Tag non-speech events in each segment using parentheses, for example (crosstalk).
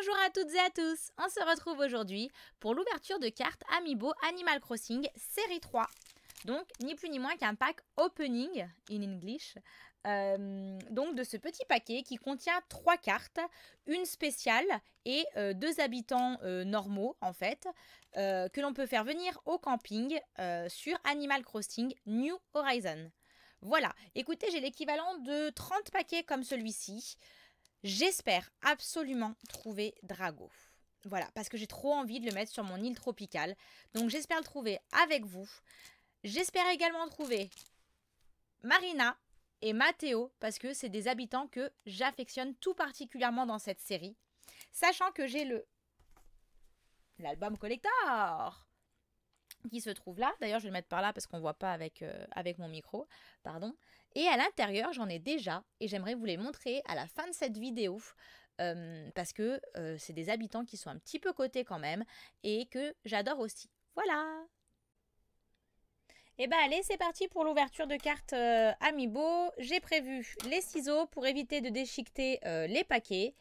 Bonjour à toutes et à tous, on se retrouve aujourd'hui pour l'ouverture de cartes Amiibo Animal Crossing série 3. Donc ni plus ni moins qu'un pack opening in English, euh, donc de ce petit paquet qui contient trois cartes, une spéciale et euh, deux habitants euh, normaux en fait, que l'on peut faire venir au camping sur Animal Crossing New Horizon. Voilà, écoutez, j'ai l'équivalent de 30 paquets comme celui-ci. J'espère absolument trouver Drago. Voilà, parce que j'ai trop envie de le mettre sur mon île tropicale. Donc j'espère le trouver avec vous. J'espère également trouver Marina et Matteo, parce que c'est des habitants que j'affectionne tout particulièrement dans cette série. Sachant que j'ai le l'album collector qui se trouve là. D'ailleurs, je vais le mettre par là parce qu'on ne voit pas avec, euh, avec mon micro. Pardon. Et à l'intérieur, j'en ai déjà et j'aimerais vous les montrer à la fin de cette vidéo euh, parce que euh, c'est des habitants qui sont un petit peu cotés quand même et que j'adore aussi. Voilà et eh bien allez, c'est parti pour l'ouverture de cartes Amiibo. J'ai prévu les ciseaux pour éviter de déchiqueter les paquets.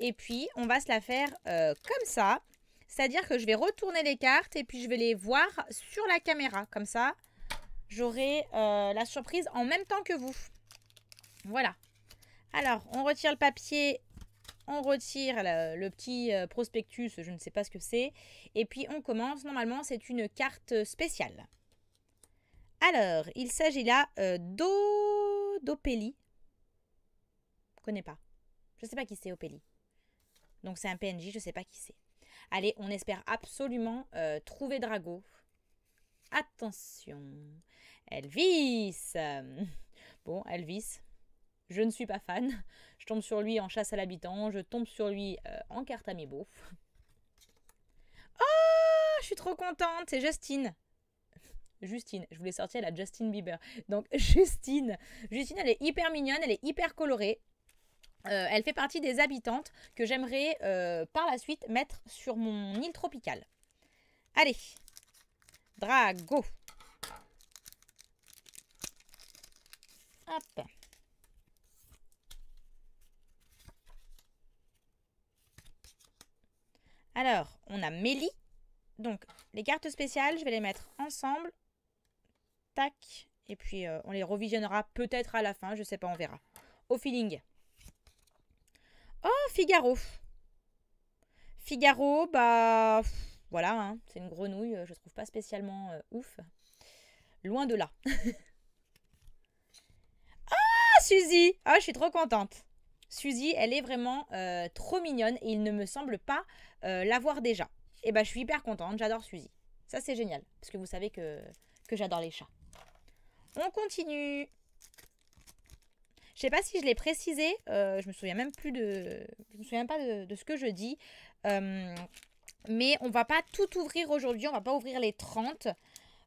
Et puis, on va se la faire comme ça. C'est-à-dire que je vais retourner les cartes et puis je vais les voir sur la caméra. Comme ça, j'aurai euh, la surprise en même temps que vous. Voilà. Alors, on retire le papier, on retire le, petit euh, prospectus, je ne sais pas ce que c'est. Et puis, on commence. Normalement, c'est une carte spéciale. Alors, il s'agit là euh, d'Opélie. Je ne connais pas. Je ne sais pas qui c'est, Opélie. Donc, c'est un PNJ, je ne sais pas qui c'est. Allez, on espère absolument euh, trouver Drago. Attention. Elvis. (laughs) Bon, Elvis. Je ne suis pas fan. Je tombe sur lui en chasse à l'habitant. Je tombe sur lui euh, en carte amiibo. (laughs) Oh, je suis trop contente. C'est Justine. (laughs) Justine, je voulais sortir la Justine Bieber. Donc Justine, Justine, elle est hyper mignonne, elle est hyper colorée. Euh, elle fait partie des habitantes que j'aimerais euh, par la suite mettre sur mon île tropicale. Allez, Drago. Hop. Alors, on a Mélie. Donc, les cartes spéciales, je vais les mettre ensemble. Tac. Et puis, euh, on les revisionnera peut-être à la fin. Je sais pas, on verra. Au feeling. Oh, Figaro. Figaro, bah voilà, hein. c'est une grenouille, euh, je trouve pas spécialement euh, ouf. Loin de là. (laughs) ah, Suzy Ah, je suis trop contente. Suzy, elle est vraiment euh, trop mignonne et il ne me semble pas l'avoir déjà. Et eh ben bah, je suis hyper contente, j'adore Suzy. Ça, c'est génial, parce que vous savez que, que j'adore les chats. On continue. Je sais pas si je l'ai précisé, je euh, je me souviens même plus de. Je me souviens pas de, ce que je dis. Euh, mais on ne va pas tout ouvrir aujourd'hui, on ne va pas ouvrir les 30.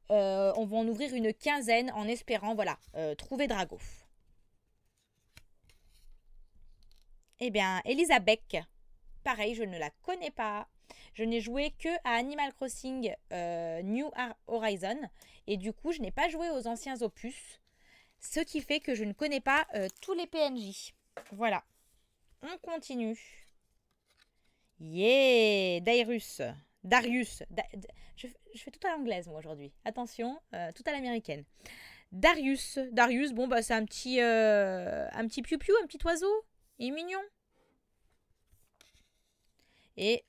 Euh, on va en ouvrir une quinzaine en espérant, voilà, trouver Drago. Eh bien, Elisabeth, pareil, je ne la connais pas. Je n'ai joué que à Animal Crossing New Horizon et du coup, je n'ai pas joué aux anciens opus ce qui fait que je ne connais pas euh, tous les PNJ. Voilà. On continue. Yeah Darius. Darius. je, fais tout à l'anglaise, moi, aujourd'hui. Attention, euh, tout à l'américaine. Darius. Darius, bon, bah, c'est un petit... Euh, un petit piou-piou, un petit oiseau. Il est mignon. Et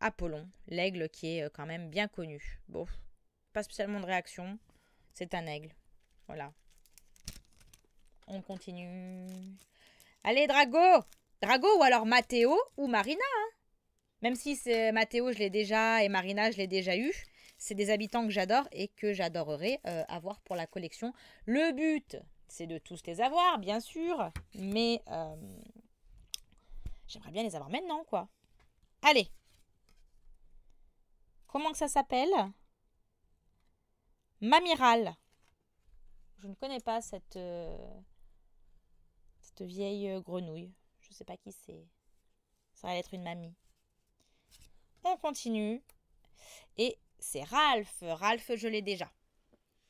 Apollon, l'aigle qui est quand même bien connu. Bon, pas spécialement de réaction. C'est un aigle. Voilà. On continue. Allez, Drago Drago ou alors Matteo ou Marina. Hein. Même si c'est Matteo, je l'ai déjà, et Marina, je l'ai déjà eu. C'est des habitants que j'adore et que j'adorerais euh, avoir pour la collection. Le but, c'est de tous les avoir, bien sûr. Mais euh, j'aimerais bien les avoir maintenant, quoi. Allez. Comment que ça s'appelle Mamiral. Je ne connais pas cette... Euh, vieille euh, grenouille. Je sais pas qui c'est. Ça va être une mamie. On continue. Et c'est Ralph. Ralph, je l'ai déjà.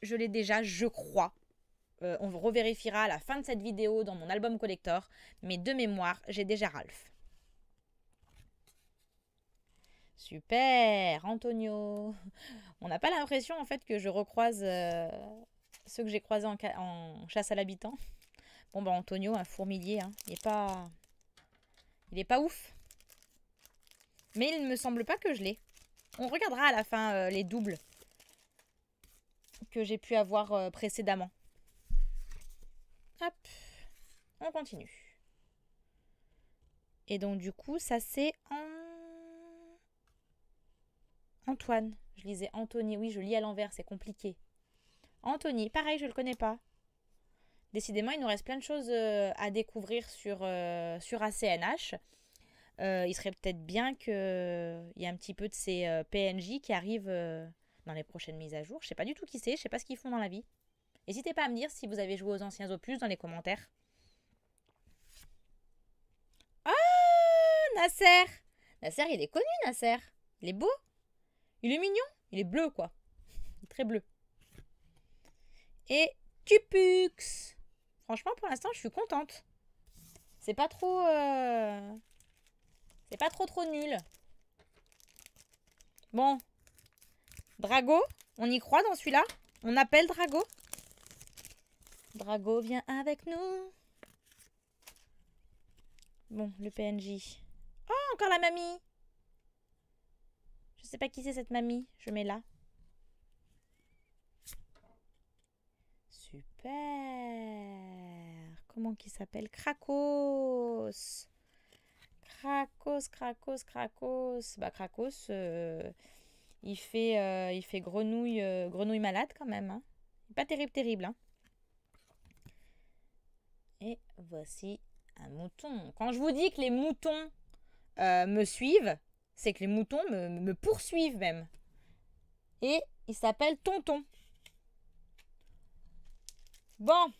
Je l'ai déjà, je crois. Euh, on revérifiera à la fin de cette vidéo dans mon album collector. Mais de mémoire, j'ai déjà Ralph. Super, Antonio. On n'a pas l'impression en fait que je recroise euh, ceux que j'ai croisés en chasse à l'habitant. Bon bah Antonio, un fourmilier, hein. il n'est pas... Il est pas ouf. Mais il ne me semble pas que je l'ai. On regardera à la fin euh, les doubles que j'ai pu avoir euh, précédemment. Hop, on continue. Et donc du coup, ça c'est en... Antoine. Je lisais Anthony. Oui, je lis à l'envers, c'est compliqué. Anthony, pareil, je ne le connais pas. Décidément, il nous reste plein de choses euh, à découvrir sur, euh, sur ACNH. Euh, il serait peut-être bien qu'il y ait un petit peu de ces PNJ qui arrivent dans les prochaines mises à jour. Je sais pas du tout qui c'est, je sais pas ce qu'ils font dans la vie. N'hésitez pas à me dire si vous avez joué aux anciens opus dans les commentaires. Ah Nasser Nasser, il est connu, Nasser. Il est beau. Il est mignon. Il est bleu, quoi. (laughs) très bleu. Et Tupux Franchement, pour l'instant, je suis contente. C'est pas trop... Euh, c'est pas trop trop nul. Bon. Drago, on y croit dans celui-là On appelle Drago Drago, vient avec nous. Bon, le PNJ. Oh, encore la mamie Je sais pas qui c'est cette mamie. Je mets là. Super comment qui s'appelle Krakos. Krakos, Krakos, Krakos. Bah Krakos, euh, il fait, euh, il fait grenouille, euh, grenouille malade quand même. Hein. Pas terrible, terrible. Hein. Et voici un mouton. Quand je vous dis que les moutons me suivent, c'est que les moutons me poursuivent même. Et il s'appelle Tonton. Bon,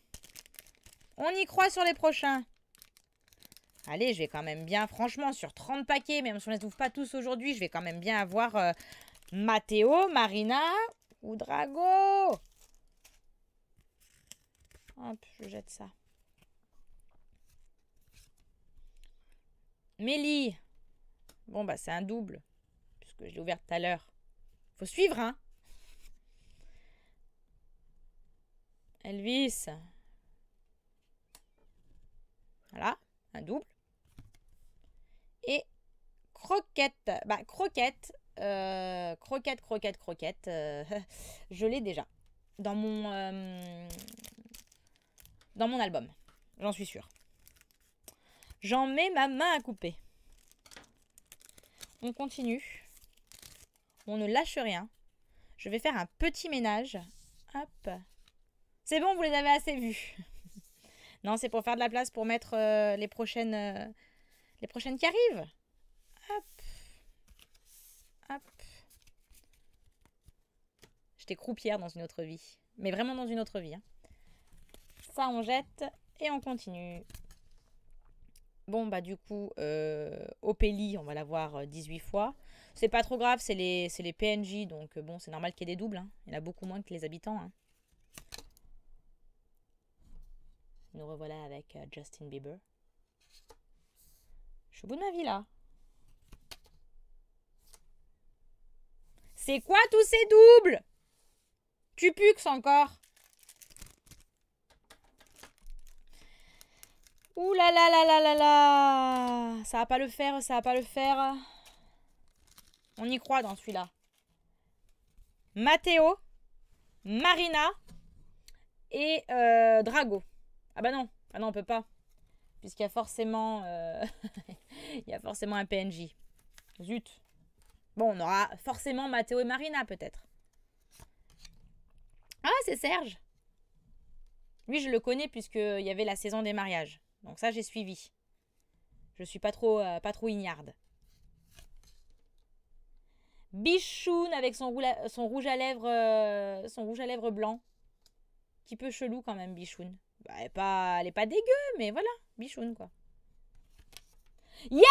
on y croit sur les prochains. Allez, je vais quand même bien, franchement, sur 30 paquets, même si on ne les ouvre pas tous aujourd'hui, je vais quand même bien avoir Mathéo, euh, Matteo, Marina ou Drago. Hop, je jette ça. Mélie. Bon, bah, c'est un double. Puisque je l'ai ouvert tout à l'heure. Faut suivre, hein. Elvis. Voilà, un double. Et croquette. Bah, croquette. Euh, croquette, croquette, croquette. Euh, (laughs) je l'ai déjà. Dans mon, euh, dans mon album. J'en suis sûre. J'en mets ma main à couper. On continue. On ne lâche rien. Je vais faire un petit ménage. Hop. C'est bon, vous les avez assez vus. (laughs) Non, c'est pour faire de la place pour mettre euh, les prochaines euh, les prochaines qui arrivent. Hop. Hop. J'étais croupière dans une autre vie, mais vraiment dans une autre vie. Hein. Ça on jette et on continue. Bon bah du coup, euh, on va la voir 18 euh, fois. C'est pas trop grave, c'est les, les PNJ, donc bon, c'est normal qu'il y ait des doubles. Hein. Il y en a beaucoup moins que les habitants. Hein. Nous revoilà avec euh, Justin Bieber. Je suis au bout de ma vie là. C'est quoi tous ces doubles Tu puxes encore Ouh là là là là là là Ça va pas le faire, ça va pas le faire. On y croit dans celui-là. Matteo, Marina et euh, Drago. Ah bah non, ah non, on peut pas. Puisqu'il y a forcément. Euh, (laughs) il y a forcément un PNJ. Zut. Bon, on aura forcément Matteo et Marina peut-être. Ah, c'est Serge. Lui, je le connais puisqu'il y avait la saison des mariages. Donc ça, j'ai suivi. Je suis pas trop, euh, pas trop ignarde. Bichoun avec son, rouge à lèvres, euh, son rouge à lèvres blanc. Petit peu chelou quand même, Bichoun. Bah, elle, n'est pas, pas dégueu, mais voilà, bichoune quoi. Yeah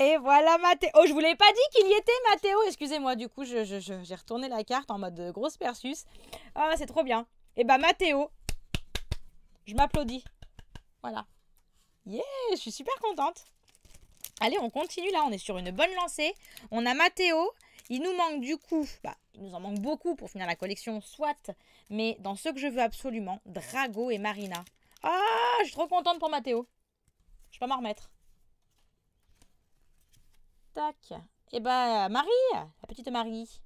Et voilà Mathéo. Oh, je vous l'ai pas dit qu'il y était Mathéo. Excusez-moi, du coup, j'ai retourné la carte en mode grosse persus. Ah, c'est trop bien. Et eh bah Mathéo, je m'applaudis. Voilà. Yeah, je suis super contente. Allez, on continue là, on est sur une bonne lancée. On a Mathéo. Il nous manque du coup bah, il nous en manque beaucoup pour finir la collection, soit. Mais dans ce que je veux absolument, Drago et Marina. Ah, je suis trop contente pour Mathéo. Je peux m'en remettre. Tac. Et eh bah, ben, Marie, la petite Marie.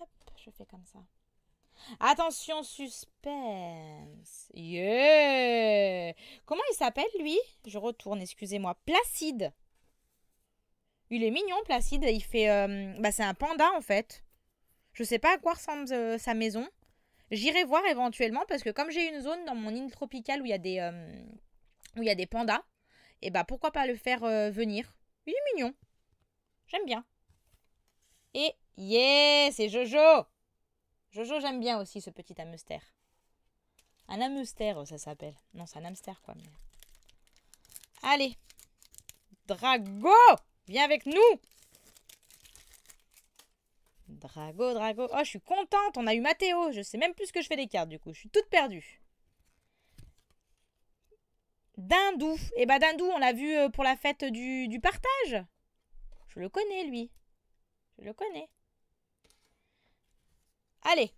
Hop, je fais comme ça. Attention, suspense. Yeah Comment il s'appelle, lui Je retourne, excusez-moi. Placide. Il est mignon, Placide. Il fait. Euh, bah, c'est un panda en fait. Je sais pas à quoi ressemble euh, sa maison. J'irai voir éventuellement parce que comme j'ai une zone dans mon île tropicale où il y a des euh, où il y a des pandas, et eh bah pourquoi pas le faire venir. Il est mignon. J'aime bien. Et yeah, c'est Jojo. Jojo, j'aime bien aussi ce petit hamster. Un hamster, ça s'appelle. Non, c'est un hamster quoi. Allez. Drago Viens avec nous Drago, Drago. Oh, je suis contente, on a eu Mathéo. Je sais même plus ce que je fais des cartes, du coup. Je suis toute perdue. Dindou. Eh ben, Dindou, on l'a vu euh, pour la fête du, partage. Je le connais, lui. Je le connais. Allez.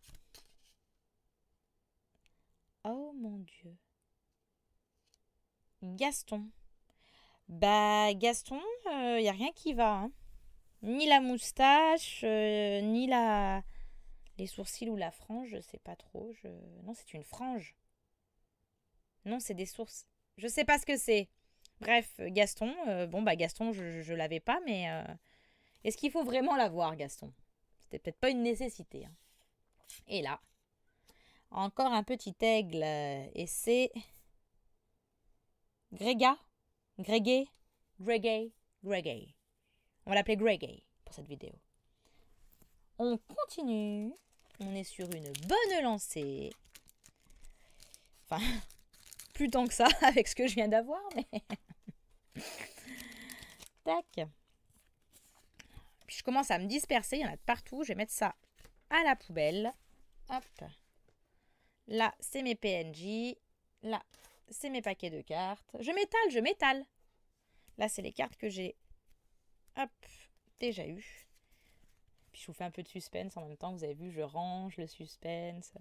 Oh, mon Dieu. Gaston. Bah Gaston, il euh, n'y a rien qui va. Hein. Ni la moustache, euh, ni la... Les sourcils ou la frange, je sais pas trop. Je... Non, c'est une frange. Non, c'est des sourcils. Je sais pas ce que c'est. Bref, Gaston, euh, bon bah Gaston, je, je l'avais pas, mais est-ce qu'il faut vraiment l'avoir, Gaston C'était peut-être pas une nécessité. Hein. Et là, encore un petit aigle, et c'est Gréga Gregay, Gregay, Gregay. On va l'appeler Gregay pour cette vidéo. On continue. On est sur une bonne lancée. Enfin, (laughs) plus tant que ça (laughs) avec ce que je viens d'avoir, mais. (laughs) Tac. Puis je commence à me disperser, il y en a de partout. Je vais mettre ça à la poubelle. Hop. Là, c'est mes PNJ. Là, c'est mes paquets de cartes. Je m'étale, je m'étale. Là, c'est les cartes que j'ai hop, déjà eues. Puis je vous fais un peu de suspense en même temps. Vous avez vu, je range le suspense.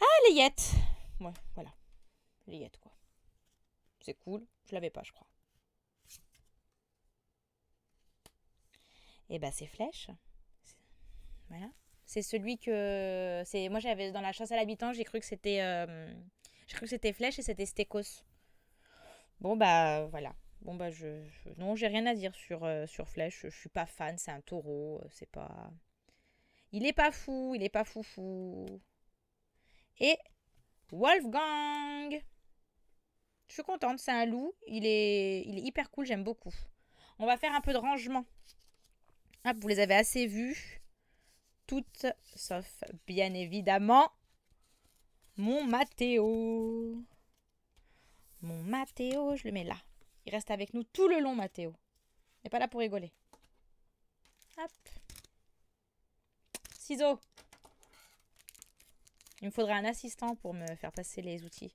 Ah, les yettes Ouais, voilà. Les yettes, quoi. C'est cool. Je l'avais pas, je crois. Et eh bah, ben, c'est flèches. Voilà. C'est celui que. c'est Moi, j'avais dans la chasse à l'habitant, j'ai cru que c'était. Euh, je crois que c'était Flèche et c'était Stekos. Bon, bah voilà. Bon, bah je. non, j'ai rien à dire sur, euh, sur Flèche. Je suis pas fan, c'est un taureau. Euh, c'est pas. Il est pas fou, il est pas fou fou. Et Wolfgang Je suis contente, c'est un loup. Il est, il est hyper cool, j'aime beaucoup. On va faire un peu de rangement. vous les avez assez vus. Toutes, sauf bien évidemment mon Mathéo. Mon Mathéo, je le mets là. Il reste avec nous tout le long, Mathéo. Il n'est pas là pour rigoler. Hop. Ciseaux. Il me faudrait un assistant pour me faire passer les outils.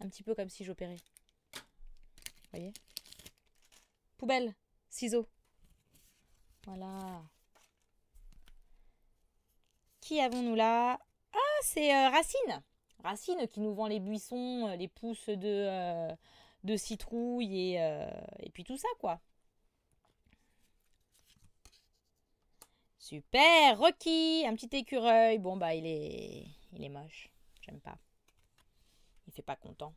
Un petit peu comme si j'opérais. Vous voyez Poubelle. Ciseaux. Voilà. Qui avons-nous là Ah, c'est euh, Racine Racine qui nous vend les buissons, euh, les pousses de, euh, de citrouille euh, et, puis tout ça, quoi. Super, Rocky, un petit écureuil. Bon, bah, il est, il est moche. J'aime pas. Il fait pas content.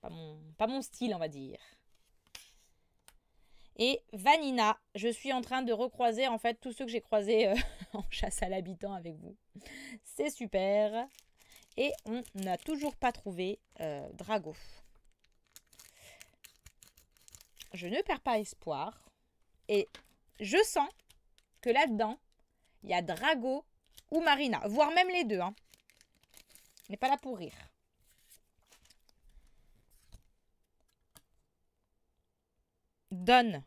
Pas mon, pas mon style, on va dire. Et Vanina, je suis en train de recroiser en fait tous ceux que j'ai croisés (laughs) en chasse à l'habitant avec vous. C'est super. Et on n'a toujours pas trouvé euh, Drago. Je ne perds pas espoir. Et je sens que là-dedans, il y a Drago ou Marina, voire même les deux. Hein. On pas là pour rire. Donne.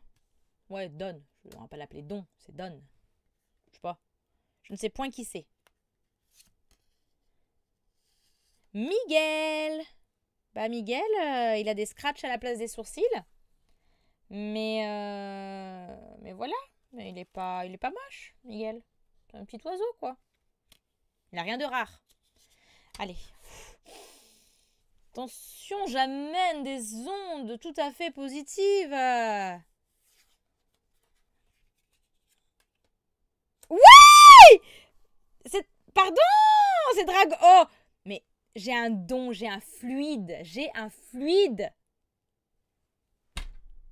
Ouais, donne. On va pas l'appeler Don, c'est Donne. Je sais pas. Je ne sais point qui c'est. Miguel Bah Miguel, euh, il a des scratchs à la place des sourcils. Mais, euh, mais voilà, mais il est pas, il est pas moche, Miguel. C'est un petit oiseau, quoi. Il n'a rien de rare. Allez. Attention, j'amène des ondes tout à fait positives. Oui C'est... Pardon C'est Drago... Oh j'ai un don, j'ai un fluide, j'ai un fluide.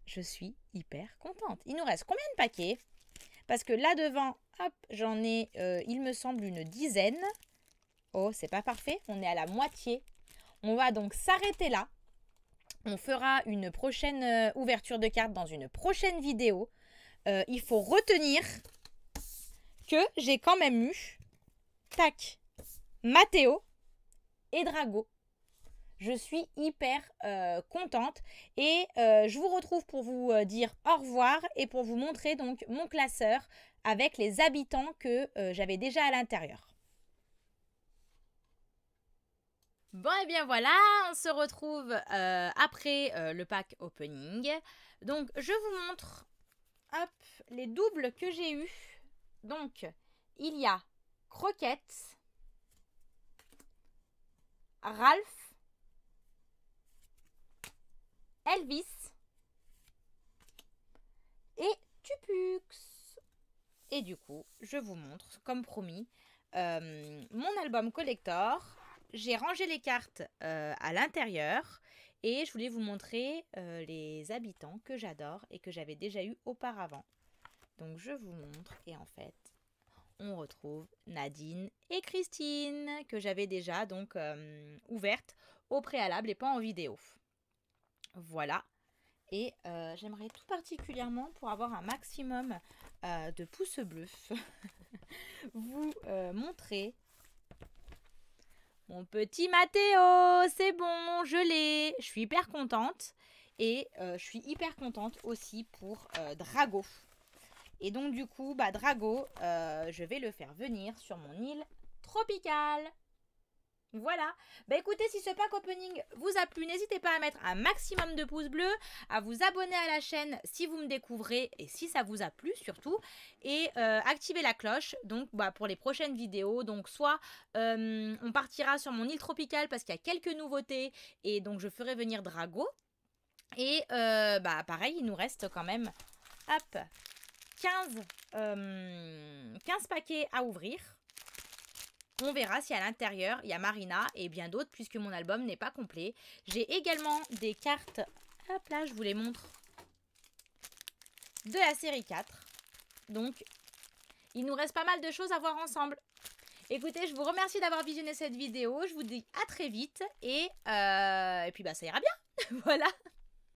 Je suis hyper contente. Il nous reste combien de paquets Parce que là devant, hop, j'en ai, euh, il me semble, une dizaine. Oh, c'est pas parfait, on est à la moitié. On va donc s'arrêter là. On fera une prochaine euh, ouverture de carte dans une prochaine vidéo. Euh, il faut retenir que j'ai quand même eu, tac, Mathéo, et Drago. Je suis hyper euh, contente et euh, je vous retrouve pour vous euh, dire au revoir et pour vous montrer donc mon classeur avec les habitants que j'avais déjà à l'intérieur. Bon et eh bien voilà, on se retrouve après le pack opening. Donc je vous montre les doubles que j'ai eu Donc il y a croquettes Ralph, Elvis et Tupux. Et du coup, je vous montre, comme promis, euh, mon album collector. J'ai rangé les cartes euh, à l'intérieur et je voulais vous montrer euh, les habitants que j'adore et que j'avais déjà eu auparavant. Donc je vous montre et en fait, on retrouve Nadine et Christine, que j'avais déjà donc euh, ouverte au préalable et pas en vidéo. Voilà. Et euh, j'aimerais tout particulièrement, pour avoir un maximum euh, de pouces bleus, (laughs) vous montrer mon petit Mathéo. C'est bon, je l'ai. Je suis hyper contente. Et je suis hyper contente aussi pour Drago. Et donc du coup, bah, Drago, euh, je vais le faire venir sur mon île tropicale. Voilà. Bah écoutez, si ce pack opening vous a plu, n'hésitez pas à mettre un maximum de pouces bleus, à vous abonner à la chaîne si vous me découvrez et si ça vous a plu surtout, et euh, activer la cloche donc bah, pour les prochaines vidéos. Donc soit euh, on partira sur mon île tropicale parce qu'il y a quelques nouveautés et donc je ferai venir Drago. Et bah pareil, il nous reste quand même, hop, 15, euh, paquets à ouvrir. On verra si à l'intérieur, il y a Marina et bien d'autres, puisque mon album n'est pas complet. J'ai également des cartes, hop là, je vous les montre, de la série 4. Donc, il nous reste pas mal de choses à voir ensemble. Écoutez, je vous remercie d'avoir visionné cette vidéo. Je vous dis à très vite. Et, euh, et puis, bah, ça ira bien. (laughs) voilà.